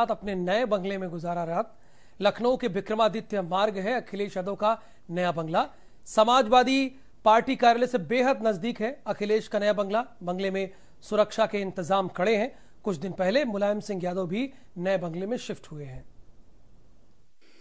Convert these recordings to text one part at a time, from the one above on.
रात अपने नए बंगले में गुजारा रात लखनऊ के विक्रमादित्य मार्ग है अखिलेश यादव का नया बंगला समाजवादी पार्टी कार्यालय से बेहद नजदीक है अखिलेश का नया बंगला बंगले में सुरक्षा के इंतजाम खड़े हैं कुछ दिन पहले मुलायम सिंह यादव भी नए बंगले में शिफ्ट हुए हैं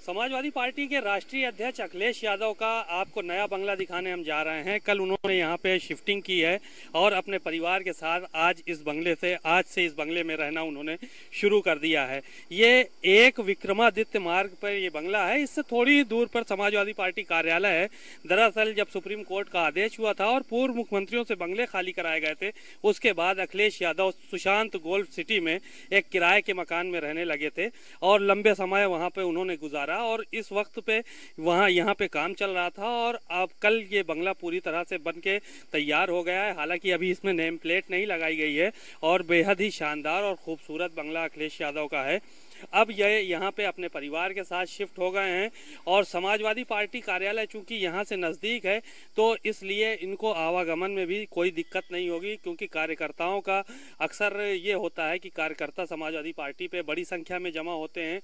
समाजवादी पार्टी के राष्ट्रीय अध्यक्ष अखिलेश यादव का आपको नया बंगला दिखाने हम जा रहे हैं कल उन्होंने यहाँ पे शिफ्टिंग की है और अपने परिवार के साथ आज इस बंगले से आज से इस बंगले में रहना उन्होंने शुरू कर दिया है ये एक विक्रमादित्य मार्ग पर ये बंगला है इससे थोड़ी दूर पर समाजवादी पार्टी कार्यालय है दरअसल जब सुप्रीम कोर्ट का आदेश हुआ था और पूर्व मुख्यमंत्रियों से बंगले खाली कराए गए थे उसके बाद अखिलेश यादव सुशांत गोल्फ सिटी में एक किराए के मकान में रहने लगे थे और लंबे समय वहाँ पर उन्होंने गुजारा रहा और इस वक्त पे वहाँ यहाँ पे काम चल रहा था और अब कल ये बंगला पूरी तरह से बन के तैयार हो गया है हालांकि अभी इसमें नेम प्लेट नहीं लगाई गई है और बेहद ही शानदार और खूबसूरत बंगला अखिलेश यादव का है अब यह यहाँ पे अपने परिवार के साथ शिफ्ट हो गए हैं और समाजवादी पार्टी कार्यालय चूँकि यहाँ से नज़दीक है तो इसलिए इनको आवागमन में भी कोई दिक्कत नहीं होगी क्योंकि कार्यकर्ताओं का अक्सर ये होता है कि कार्यकर्ता समाजवादी पार्टी पे बड़ी संख्या में जमा होते हैं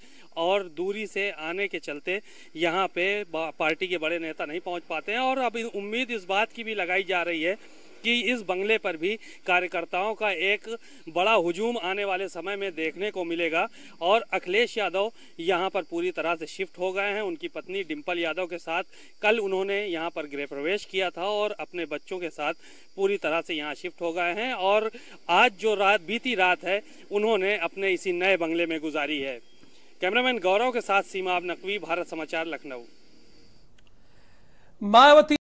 और दूरी से आने के चलते यहाँ पे पार्टी के बड़े नेता नहीं पहुँच पाते हैं और अब उम्मीद इस बात की भी लगाई जा रही है कि इस बंगले पर भी कार्यकर्ताओं का एक बड़ा हुजूम आने वाले समय में देखने को मिलेगा और अखिलेश यादव यहाँ पर पूरी तरह से शिफ्ट हो गए हैं उनकी पत्नी डिम्पल यादव के साथ कल उन्होंने यहाँ पर गृह प्रवेश किया था और अपने बच्चों के साथ पूरी तरह से यहाँ शिफ्ट हो गए हैं और आज जो रात बीती रात है उन्होंने अपने इसी नए बंगले में गुजारी है कैमरामैन गौरव के साथ सीमा नकवी भारत समाचार लखनऊ मायावती